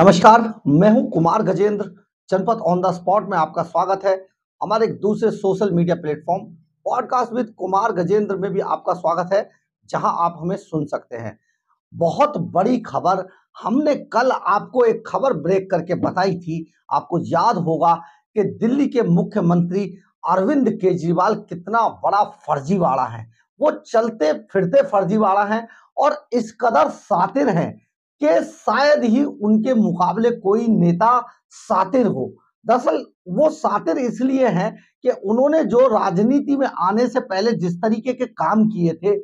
नमस्कार मैं हूं कुमार गजेंद्र जनपद ऑन द स्पॉट में आपका स्वागत है हमारे एक दूसरे social media platform podcast with Kumar Gajendra में भी आपका स्वागत है जहां आप हमें सुन सकते हैं बहुत बड़ी खबर हमने कल आपको एक खबर ब्रेक करके बताई थी आपको याद होगा कि दिल्ली के मुख्यमंत्री अरविंद केजरीवाल कितना बड़ा फर्जीवाड़ा है वो चलते फिरते फर्जीवाड़ा है और इस कदर सातिर हैं कि शायद ही उनके मुकाबले कोई नेता सातिर हो दरअसल वो सातिर इसलिए हैं कि उन्होंने जो राजनीति में आने से पहले जिस तरीके के काम किए थे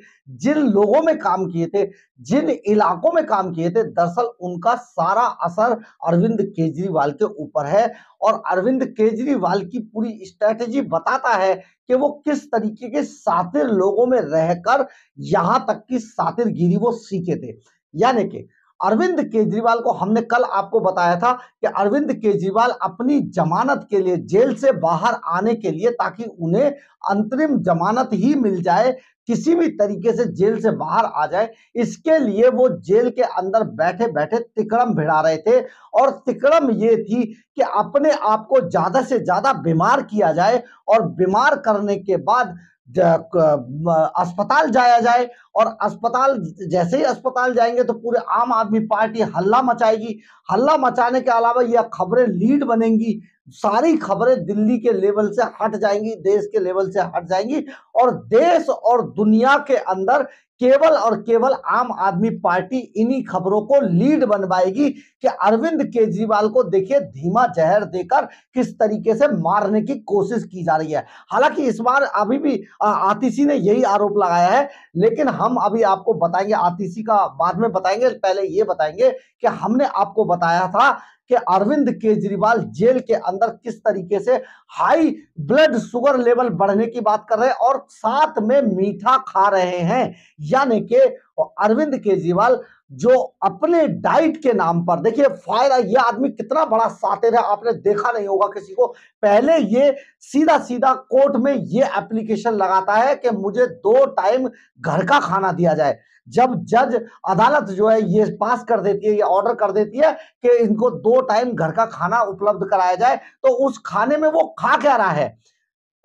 जिन लोगों में काम किए थे जिन इलाकों में काम किए थे दरअसल उनका सारा असर अरविंद केजरीवाल के ऊपर है और अरविंद केजरीवाल की पूरी स्ट्रेटजी बताता है कि वो किस तरीके के सातिर लोगों में रहकर यहां तक की सातिर गिरी वो सीखे थे यानी कि अरविंद केजरीवाल को हमने कल आपको बताया था कि अरविंद केजरीवाल अपनी जमानत के लिए जेल से बाहर आने के लिए ताकि उन्हें अंतरिम जमानत ही मिल जाए किसी भी तरीके से जेल से बाहर आ जाए इसके लिए वो जेल के अंदर बैठे बैठे तिकड़म भिड़ा रहे थे और तिकड़म ये थी कि अपने आप को ज़्यादा से ज़्यादा बीमार किया जाए और बीमार करने के बाद अस्पताल जाया जाए और अस्पताल जैसे ही अस्पताल जाएंगे तो पूरे आम आदमी पार्टी हल्ला मचाएगी हल्ला मचाने के अलावा यह खबरें लीड बनेंगी सारी खबरें दिल्ली के लेवल से हट जाएंगी देश के लेवल से हट जाएंगी और देश और दुनिया के अंदर केवल और केवल आम आदमी पार्टी इन्हीं खबरों को लीड बनवाएगी कि अरविंद केजरीवाल को देखिए धीमा जहर देकर किस तरीके से मारने की कोशिश की जा रही है हालांकि इस बार अभी भी आतिशी ने यही आरोप लगाया है लेकिन हम अभी आपको बताएंगे आतिशी का बाद में बताएंगे पहले ये बताएंगे कि हमने आपको बताया था कि अरविंद केजरीवाल जेल के अंदर किस तरीके से हाई ब्लड शुगर लेवल बढ़ने की बात कर रहे हैं और साथ में मीठा खा रहे हैं यानी कि और तो अरविंद केजरीवाल जो अपने डाइट के नाम पर देखिए फायदा ये आदमी कितना बड़ा सातिर है आपने देखा नहीं होगा किसी को पहले ये सीधा सीधा कोर्ट में ये एप्लीकेशन लगाता है कि मुझे दो टाइम घर का खाना दिया जाए जब जज अदालत जो है ये पास कर देती है ये ऑर्डर कर देती है कि इनको दो टाइम घर का खाना उपलब्ध कराया जाए तो उस खाने में वो खा क्या रहा है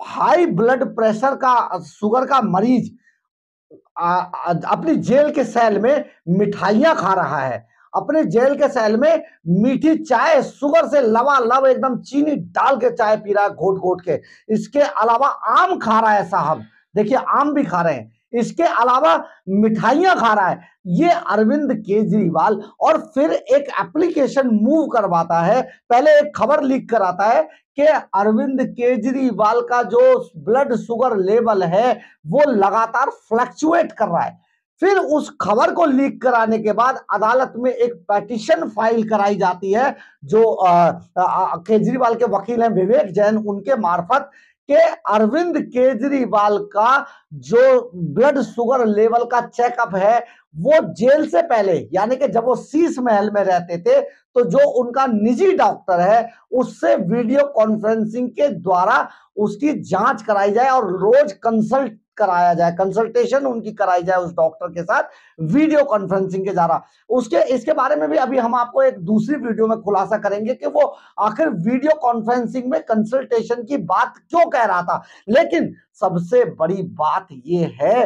हाई ब्लड प्रेशर का शुगर का मरीज अपनी जेल के सेल में मिठाइयां खा रहा है अपने जेल के सेल में मीठी चाय सुगर से लवा लव एकदम चीनी डाल के चाय पी रहा है घोट घोट के इसके अलावा आम खा रहा है साहब देखिए आम भी खा रहे हैं इसके अलावा मिठाइयां खा रहा है ये अरविंद केजरीवाल और फिर एक एप्लीकेशन मूव करवाता है पहले एक खबर लीक कराता है कि अरविंद केजरीवाल का जो ब्लड शुगर लेवल है वो लगातार फ्लक्चुएट कर रहा है फिर उस खबर को लीक कराने के बाद अदालत में एक पटिशन फाइल कराई जाती है जो केजरीवाल के वकील हैं विवेक जैन उनके मार्फत के अरविंद केजरीवाल का जो ब्लड शुगर लेवल का चेकअप है वो जेल से पहले यानी कि जब वो शीश महल में रहते थे तो जो उनका निजी डॉक्टर है उससे वीडियो कॉन्फ्रेंसिंग के द्वारा उसकी जांच कराई जाए और रोज कंसल्ट कराया जाए कंसल्टेशन उनकी कराई जाए उस डॉक्टर के साथ वीडियो कॉन्फ्रेंसिंग के द्वारा उसके इसके बारे में भी अभी हम आपको एक दूसरी वीडियो में खुलासा करेंगे कि वो आखिर वीडियो कॉन्फ्रेंसिंग में कंसल्टेशन की बात क्यों कह रहा था लेकिन सबसे बड़ी बात ये है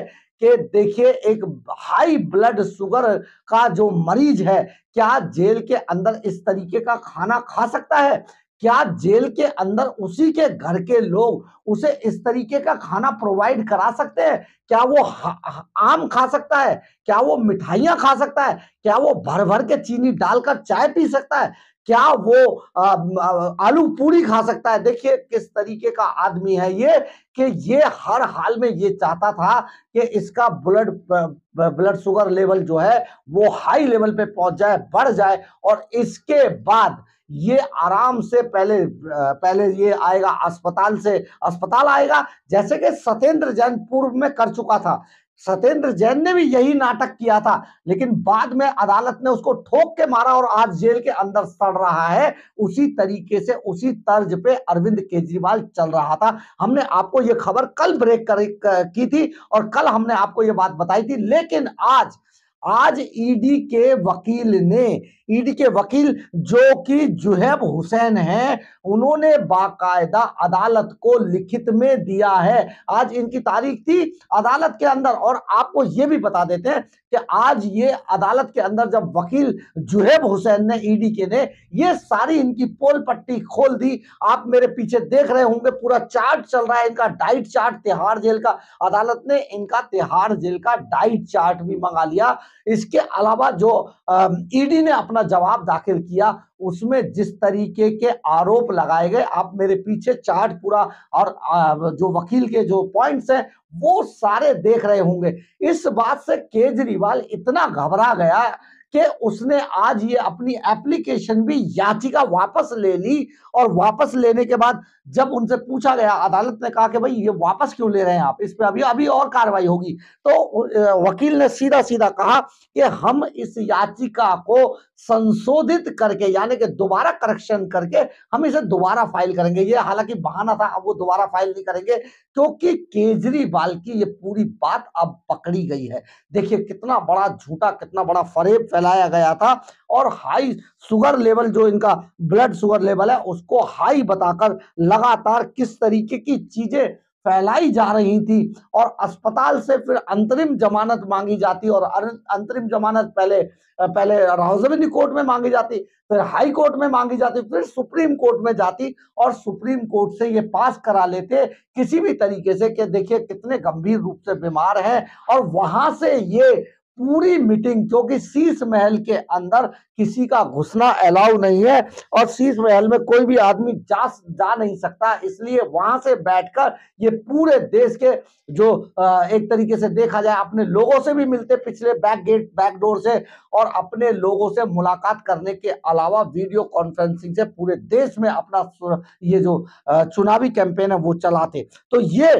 कि देखिए एक हाई ब्लड शुगर का जो मरीज है क्या जेल के अंदर इस तरीके का खाना खा सकता है क्या जेल के अंदर उसी के घर के लोग उसे इस तरीके का खाना प्रोवाइड करा सकते हैं क्या वो आम खा सकता है क्या वो मिठाइयां खा सकता है क्या वो भर भर के चीनी डालकर चाय पी सकता है क्या वो आ, आ, आलू पूरी खा सकता है देखिए किस तरीके का आदमी है ये कि ये हर हाल में ये चाहता था कि इसका ब्लड ब्लड शुगर लेवल जो है वो हाई लेवल पे पहुंच जाए बढ़ जाए और इसके बाद ये आराम से पहले पहले ये आएगा अस्पताल से अस्पताल आएगा जैसे कि सत्येंद्र जैन पूर्व में कर चुका था सत्येंद्र जैन ने भी यही नाटक किया था लेकिन बाद में अदालत ने उसको ठोक के मारा और आज जेल के अंदर सड़ रहा है उसी तरीके से उसी तर्ज पे अरविंद केजरीवाल चल रहा था हमने आपको ये खबर कल ब्रेक कर की थी और कल हमने आपको ये बात बताई थी लेकिन आज आज ईडी के वकील ने ईडी के वकील जो कि जुहैब हुसैन हैं उन्होंने बाकायदा अदालत को लिखित में दिया है आज इनकी तारीख थी अदालत के अंदर और आपको ये भी बता देते हैं कि आज ये अदालत के अंदर जब वकील जुहैब हुसैन ने ईडी के ने ये सारी इनकी पोल पट्टी खोल दी आप मेरे पीछे देख रहे होंगे पूरा चार्ट चल रहा है इनका डाइट चार्ट तिहाड़ जेल का अदालत ने इनका तिहाड़ जेल का डाइट चार्ट भी मंगा लिया इसके अलावा जो ईडी e ने अपना जवाब दाखिल किया उसमें जिस तरीके के आरोप लगाए गए आप मेरे पीछे चार्ट पूरा और जो वकील के जो पॉइंट्स हैं वो सारे देख रहे होंगे इस बात से केजरीवाल इतना घबरा गया कि उसने आज ये अपनी एप्लीकेशन भी याचिका वापस ले ली और वापस लेने के बाद जब उनसे पूछा गया अदालत ने कहा कि भाई ये वापस क्यों ले रहे हैं आप इस पर अभी अभी और कार्रवाई होगी तो वकील ने सीधा सीधा कहा कि हम इस याचिका को संशोधित करके यानी कि दोबारा करेक्शन करके हम इसे दोबारा फाइल करेंगे ये हालांकि बहाना था अब वो दोबारा फाइल नहीं करेंगे क्योंकि केजरीवाल की ये पूरी बात अब पकड़ी गई है देखिए कितना बड़ा झूठा कितना बड़ा फरेब फैला फैलाया गया था और हाई शुगर लेवल जो इनका ब्लड शुगर लेवल है उसको हाई बताकर लगातार किस तरीके की चीजें फैलाई जा रही थी और अस्पताल से फिर अंतरिम जमानत मांगी जाती और अंतरिम जमानत पहले पहले राहजमिनी कोर्ट में मांगी जाती फिर हाई कोर्ट में मांगी जाती फिर सुप्रीम कोर्ट में जाती और सुप्रीम कोर्ट से ये पास करा लेते किसी भी तरीके से कि देखिए कितने गंभीर रूप से बीमार हैं और वहां से ये पूरी मीटिंग क्योंकि शीश महल के अंदर किसी का घुसना अलाउ नहीं है और शीश महल में कोई भी आदमी जा जा नहीं सकता इसलिए वहां से बैठकर ये पूरे देश के जो एक तरीके से देखा जाए अपने लोगों से भी मिलते पिछले बैक गेट बैक डोर से और अपने लोगों से मुलाकात करने के अलावा वीडियो कॉन्फ्रेंसिंग से पूरे देश में अपना ये जो चुनावी कैंपेन है वो चलाते तो ये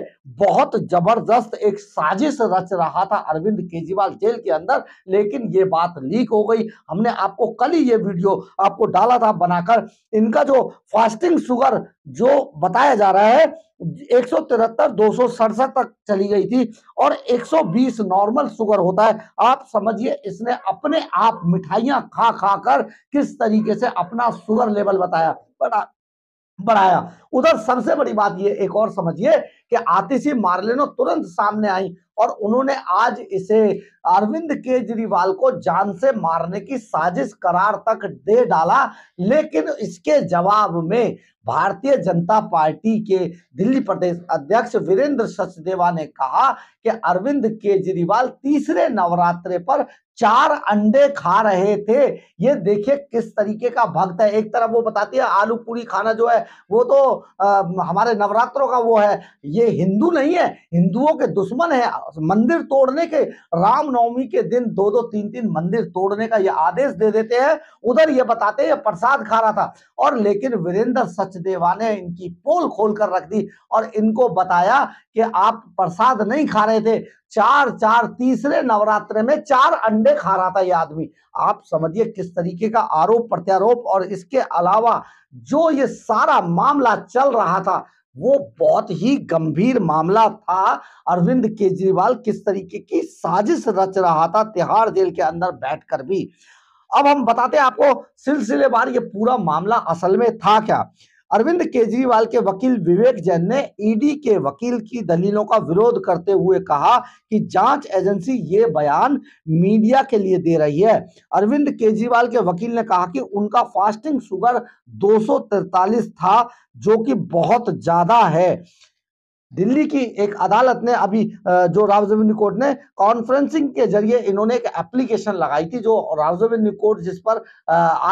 बहुत जबरदस्त एक साजिश रच रहा था अरविंद केजरीवाल जेल के अंदर लेकिन ये बात लीक हो गई हमने आपको कल ही ये वीडियो आपको डाला था बनाकर इनका जो फास्टिंग शुगर जो बताया जा रहा है एक सौ तक चली गई थी और 120 नॉर्मल शुगर होता है आप समझिए इसने अपने आप मिठाइयां खा खा कर किस तरीके से अपना शुगर लेवल बताया बट बढ़ाया उधर सबसे बड़ी बात ये एक और समझिए कि आतिशी मार्लिनो तुरंत सामने आई और उन्होंने आज इसे अरविंद केजरीवाल को जान से मारने की साजिश करार तक दे डाला लेकिन इसके जवाब में भारतीय जनता पार्टी के दिल्ली प्रदेश अध्यक्ष वीरेंद्र सचदेवा ने कहा कि अरविंद केजरीवाल तीसरे नवरात्रे पर चार अंडे खा रहे थे ये देखिए किस तरीके का भक्त है एक तरफ वो बताती है आलू पूरी खाना जो है वो तो आ, हमारे नवरात्रों का वो है ये हिंदू नहीं है हिंदुओं के दुश्मन है मंदिर तोड़ने के रामनवमी के दिन दो दो तीन तीन मंदिर तोड़ने का ये आदेश दे देते हैं उधर ये बताते हैं प्रसाद खा रहा था और लेकिन वीरेंद्र सचदेवा ने इनकी पोल खोल कर रख दी और इनको बताया कि आप प्रसाद नहीं खा रहे थे चार चार तीसरे नवरात्र में चार अंडे खा रहा था यह आदमी आप समझिए किस तरीके का आरोप प्रत्यारोप और इसके अलावा जो ये सारा मामला चल रहा था वो बहुत ही गंभीर मामला था अरविंद केजरीवाल किस तरीके की साजिश रच रहा था तिहाड़ जेल के अंदर बैठकर भी अब हम बताते हैं आपको सिलसिलेवार ये पूरा मामला असल में था क्या अरविंद केजरीवाल के वकील विवेक जैन ने ईडी e के वकील की दलीलों का विरोध करते हुए कहा कि जांच एजेंसी ये बयान मीडिया के लिए दे रही है अरविंद केजरीवाल के वकील ने कहा कि उनका फास्टिंग शुगर 243 था जो कि बहुत ज्यादा है दिल्ली की एक अदालत ने अभी जो रावजमिनी कोर्ट ने कॉन्फ्रेंसिंग के जरिए इन्होंने एक एप्लीकेशन लगाई थी जो रावजमिनी कोर्ट जिस पर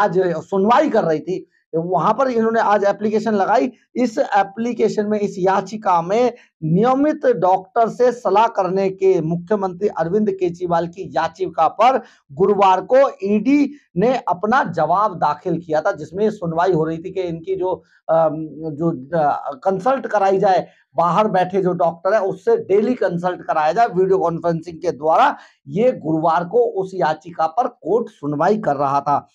आज सुनवाई कर रही थी वहां पर इन्होंने आज एप्लीकेशन लगाई इस एप्लीकेशन में इस याचिका में नियमित डॉक्टर से सलाह करने के मुख्यमंत्री अरविंद केजरीवाल की याचिका पर गुरुवार को ईडी e ने अपना जवाब दाखिल किया था जिसमें सुनवाई हो रही थी कि इनकी जो जो कंसल्ट कराई जाए बाहर बैठे जो डॉक्टर है उससे डेली कंसल्ट कराया जाए वीडियो कॉन्फ्रेंसिंग के द्वारा ये गुरुवार को उस याचिका पर कोर्ट सुनवाई कर रहा था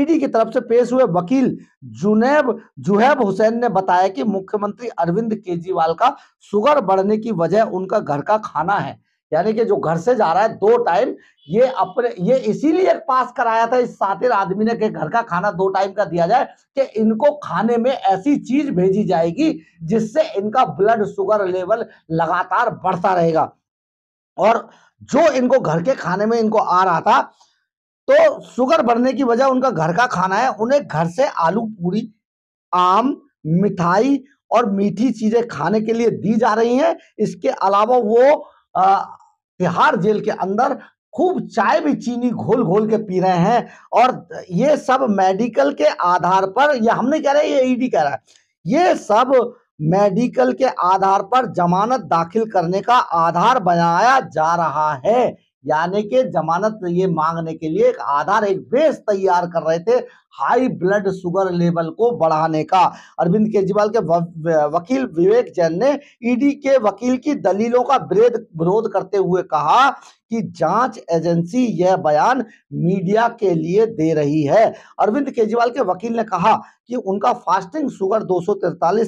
ईडी की तरफ से पेश हुए वकील जुनेब जुहैब हुसैन ने बताया कि मुख्यमंत्री अरविंद केजरीवाल का शुगर बढ़ने की वजह उनका घर का खाना है यानी कि जो घर से जा रहा है दो टाइम ये अपने ये इसीलिए पास कराया था इस सातिर आदमी ने कि घर का खाना दो टाइम का दिया जाए कि इनको खाने में ऐसी चीज भेजी जाएगी जिससे इनका ब्लड शुगर लेवल लगातार बढ़ता रहेगा और जो इनको घर के खाने में इनको आ रहा था तो शुगर बढ़ने की वजह उनका घर का खाना है उन्हें घर से आलू पूरी आम मिठाई और मीठी चीजें खाने के लिए दी जा रही हैं इसके अलावा वो तिहाड़ जेल के अंदर खूब चाय भी चीनी घोल घोल के पी रहे हैं और ये सब मेडिकल के आधार पर यह हमने कह रहे हैं ये ईडी e कह रहा है ये सब मेडिकल के आधार पर जमानत दाखिल करने का आधार बनाया जा रहा है यानी कि जमानत ये मांगने के लिए एक आधार एक बेस तैयार कर रहे थे हाई ब्लड शुगर लेवल को बढ़ाने का अरविंद केजरीवाल के वकील विवेक जैन ने ईडी e के वकील की दलीलों का विरोध करते हुए कहा कि जांच एजेंसी यह बयान मीडिया के लिए दे रही है अरविंद केजरीवाल के वकील ने कहा कि उनका फास्टिंग शुगर दो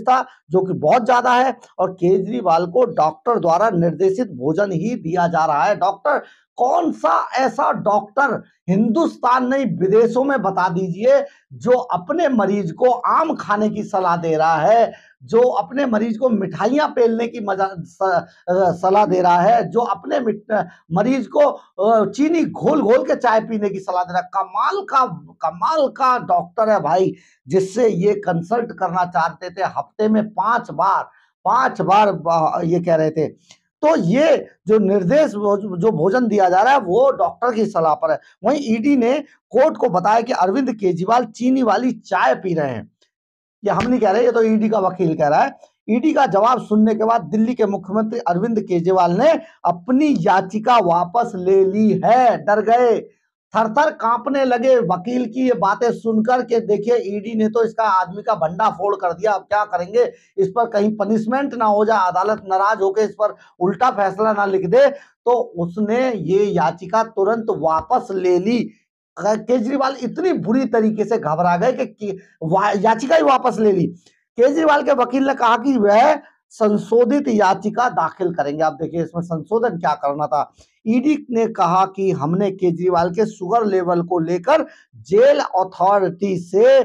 था जो कि बहुत ज्यादा है और केजरीवाल को डॉक्टर द्वारा निर्देशित भोजन ही दिया जा रहा है डॉक्टर कौन सा ऐसा डॉक्टर हिंदुस्तान नहीं विदेशों में बता दीजिए जो अपने मरीज को आम खाने की सलाह दे रहा है जो अपने मरीज को मिठाइयाँ पेलने की मजा सलाह दे रहा है जो अपने मरीज को चीनी घोल घोल के चाय पीने की सलाह दे रहा है कमाल का कमाल का डॉक्टर है भाई जिससे ये कंसल्ट करना चाहते थे हफ्ते में पांच बार पांच बार ये कह रहे थे तो ये जो निर्देश जो भोजन दिया जा रहा है वो डॉक्टर की सलाह पर है वहीं ईडी ने कोर्ट को बताया कि अरविंद केजरीवाल चीनी वाली चाय पी रहे हैं ये हम नहीं कह रहे ये तो ईडी का वकील कह रहा है ईडी का जवाब सुनने के बाद दिल्ली के मुख्यमंत्री अरविंद केजरीवाल ने अपनी याचिका वापस ले ली है डर गए थर थर कांपने लगे वकील की ये बातें सुनकर के देखिए ईडी e ने तो इसका आदमी का भंडा फोड़ कर दिया अब क्या करेंगे इस पर कहीं पनिशमेंट ना हो जाए अदालत नाराज होकर इस पर उल्टा फैसला ना लिख दे तो उसने ये याचिका तुरंत वापस ले ली केजरीवाल इतनी बुरी तरीके से घबरा गए कि याचिका ही वापस ले ली केजरीवाल के वकील ने कहा कि वह संशोधित याचिका दाखिल करेंगे आप देखिए इसमें संशोधन क्या करना था ईडी ने कहा कि हमने केजरीवाल के शुगर लेवल को लेकर जेल अथॉरिटी से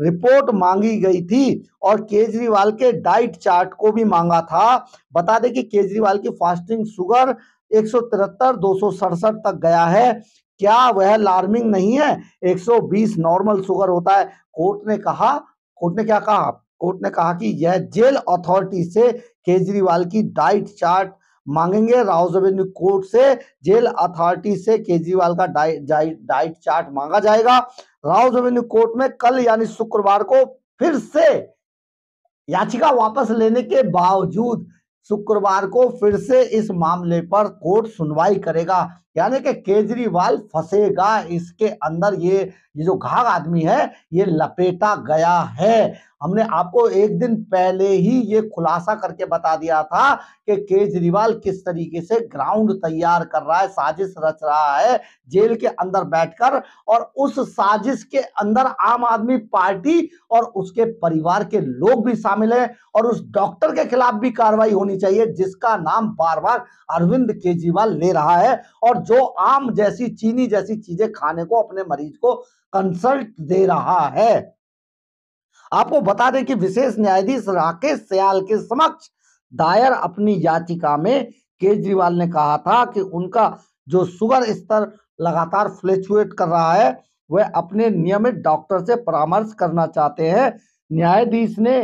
रिपोर्ट मांगी गई थी और केजरीवाल के डाइट चार्ट को भी मांगा था बता दें कि केजरीवाल की फास्टिंग शुगर एक सौ दो सौ सड़सठ तक गया है क्या वह लार्मिंग नहीं है 120 नॉर्मल शुगर होता है कोर्ट ने कहा कोर्ट ने क्या कहा कोर्ट ने कहा कि यह जेल अथॉरिटी से केजरीवाल की डाइट चार्ट मांगेंगे राहुल रेवेन्यू कोर्ट से जेल अथॉरिटी से केजरीवाल का डाइट डाइ, डाइट चार्ट मांगा जाएगा राहुल रेवेन्यू कोर्ट में कल यानी शुक्रवार को फिर से याचिका वापस लेने के बावजूद शुक्रवार को फिर से इस मामले पर कोर्ट सुनवाई करेगा यानी कि केजरीवाल फंसेगा इसके अंदर ये ये जो घाघ आदमी है ये लपेटा गया है हमने आपको एक दिन पहले ही ये खुलासा करके बता दिया था कि केजरीवाल किस तरीके से ग्राउंड तैयार कर रहा है साजिश रच रहा है जेल के अंदर बैठकर और उस साजिश के अंदर आम आदमी पार्टी और उसके परिवार के लोग भी शामिल हैं और उस डॉक्टर के खिलाफ भी कार्रवाई होनी चाहिए जिसका नाम बार बार अरविंद केजरीवाल ले रहा है और जो आम जैसी चीनी जैसी चीजें खाने को अपने मरीज को कंसल्ट दे रहा है आपको बता दें कि विशेष न्यायाधीश राकेश सयाल के समक्ष दायर अपनी याचिका में केजरीवाल ने कहा था कि उनका जो शुगर स्तर लगातार फ्लेचुएट कर रहा है वह अपने नियमित डॉक्टर से परामर्श करना चाहते हैं न्यायाधीश ने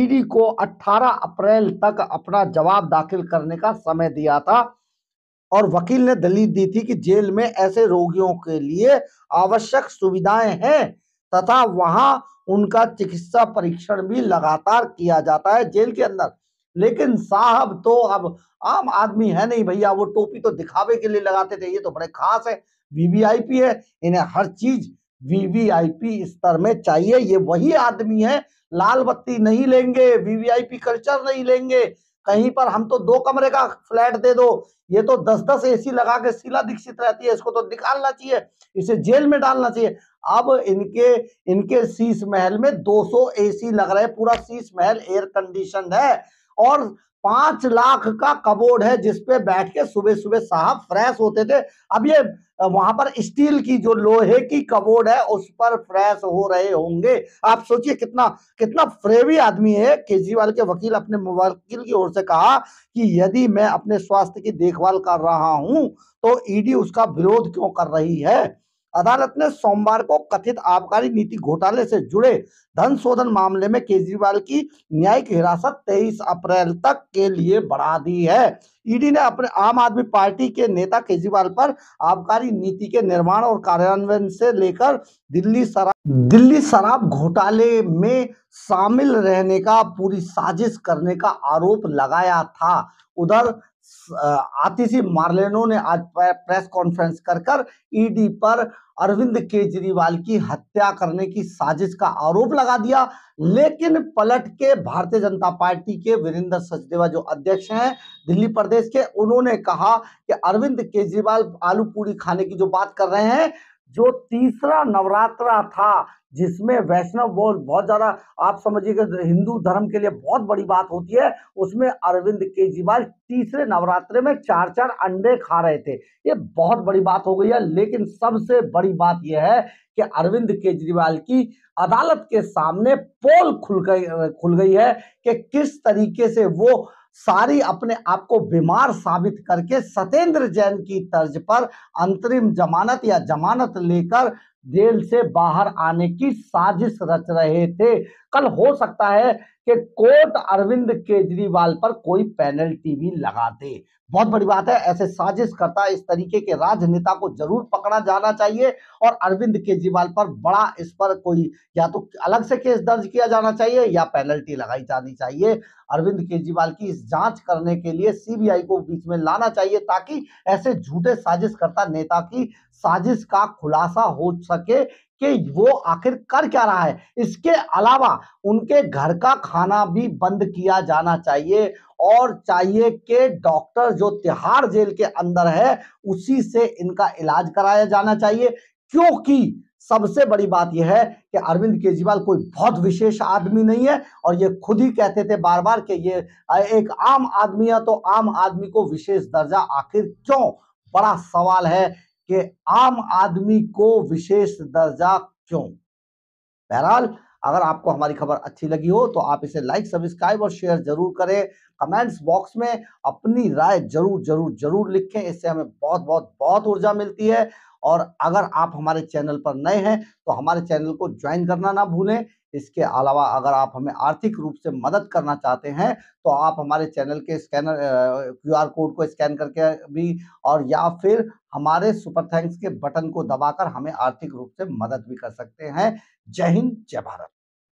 ईडी e को 18 अप्रैल तक अपना जवाब दाखिल करने का समय दिया था और वकील ने दलील दी थी कि जेल में ऐसे रोगियों के लिए आवश्यक सुविधाएं हैं तथा वहां उनका चिकित्सा परीक्षण भी लगातार किया जाता है जेल के अंदर लेकिन साहब तो अब आम आदमी है नहीं भैया वो टोपी तो दिखावे के लिए लगाते थे ये तो बड़े खास है वीवीआईपी है इन्हें हर चीज वीवीआईपी स्तर में चाहिए ये वही आदमी है लाल बत्ती नहीं लेंगे वीवीआईपी कल्चर नहीं लेंगे कहीं पर हम तो दो कमरे का फ्लैट दे दो ये तो दस दस एसी लगा के शिला दीक्षित रहती है इसको तो निकालना चाहिए इसे जेल में डालना चाहिए अब इनके इनके शीश महल में 200 एसी लग रहे पूरा शीश महल एयर कंडीशन है और पांच लाख का कबोर्ड है जिसपे बैठ के सुबह सुबह साहब फ्रेश होते थे अब ये वहां पर स्टील की जो लोहे की कबोर्ड है उस पर फ्रेश हो रहे होंगे आप सोचिए कितना कितना फ्रेवी आदमी है केजरीवाल के वकील अपने वकील की ओर से कहा कि यदि मैं अपने स्वास्थ्य की देखभाल कर रहा हूं तो ईडी उसका विरोध क्यों कर रही है अदालत ने सोमवार को कथित आबकारी नीति घोटाले से जुड़े धन शोधन मामले में केजरीवाल की न्यायिक हिरासत 23 अप्रैल तक के लिए बढ़ा दी है ईडी ने अपने आम आदमी पार्टी के नेता केजरीवाल पर आबकारी नीति के निर्माण और कार्यान्वयन से लेकर दिल्ली शराब दिल्ली शराब घोटाले में शामिल रहने का पूरी साजिश करने का आरोप लगाया था उधर आतिशी मार्लेनो ने आज प्रेस कॉन्फ्रेंस कर कर ईडी पर अरविंद केजरीवाल की हत्या करने की साजिश का आरोप लगा दिया लेकिन पलट के भारतीय जनता पार्टी के वीरेंद्र सचदेवा जो अध्यक्ष हैं दिल्ली प्रदेश के उन्होंने कहा कि अरविंद केजरीवाल आलू पूरी खाने की जो बात कर रहे हैं जो तीसरा नवरात्रा था जिसमें वैष्णव बोल बहुत ज़्यादा आप समझिए हिंदू धर्म के लिए बहुत बड़ी बात होती है उसमें अरविंद केजरीवाल तीसरे नवरात्रे में चार चार अंडे खा रहे थे ये बहुत बड़ी बात हो गई है लेकिन सबसे बड़ी बात यह है कि अरविंद केजरीवाल की अदालत के सामने पोल खुल गई खुल गई है कि किस तरीके से वो सारी अपने आप को बीमार साबित करके सतेंद्र जैन की तर्ज पर अंतरिम जमानत या जमानत लेकर जेल से बाहर आने की साजिश रच रहे थे कल हो सकता है कि कोर्ट अरविंद केजरीवाल पर कोई पेनल्टी भी लगा दे बहुत बड़ी बात है ऐसे साजिश करता इस तरीके के राजनेता को जरूर पकड़ा जाना चाहिए और अरविंद केजरीवाल पर बड़ा इस पर कोई या तो अलग से केस दर्ज किया जाना चाहिए या पेनल्टी लगाई जानी चाहिए अरविंद केजरीवाल की इस जांच करने के लिए सीबीआई को बीच में लाना चाहिए ताकि ऐसे झूठे करता नेता की साजिश का खुलासा हो सके कि वो आखिर कर क्या रहा है इसके अलावा उनके घर का खाना भी बंद किया जाना चाहिए और चाहिए कि डॉक्टर जो तिहाड़ जेल के अंदर है उसी से इनका इलाज कराया जाना चाहिए क्योंकि सबसे बड़ी बात यह है कि अरविंद केजरीवाल कोई बहुत विशेष आदमी नहीं है और ये खुद ही कहते थे बार बार कि ये एक आम आदमी है तो आम आदमी को विशेष दर्जा आखिर क्यों बड़ा सवाल है कि आम आदमी को विशेष दर्जा क्यों बहरहाल अगर आपको हमारी खबर अच्छी लगी हो तो आप इसे लाइक सब्सक्राइब और शेयर जरूर करें कमेंट्स बॉक्स में अपनी राय जरूर जरूर जरूर लिखें इससे हमें बहुत बहुत बहुत ऊर्जा मिलती है और अगर आप हमारे चैनल पर नए हैं तो हमारे चैनल को ज्वाइन करना ना भूलें इसके अलावा अगर आप हमें आर्थिक रूप से मदद करना चाहते हैं तो आप हमारे चैनल के स्कैनर क्यूआर कोड को स्कैन करके भी और या फिर हमारे सुपर थैंक्स के बटन को दबाकर हमें आर्थिक रूप से मदद भी कर सकते हैं जय हिंद जय भारत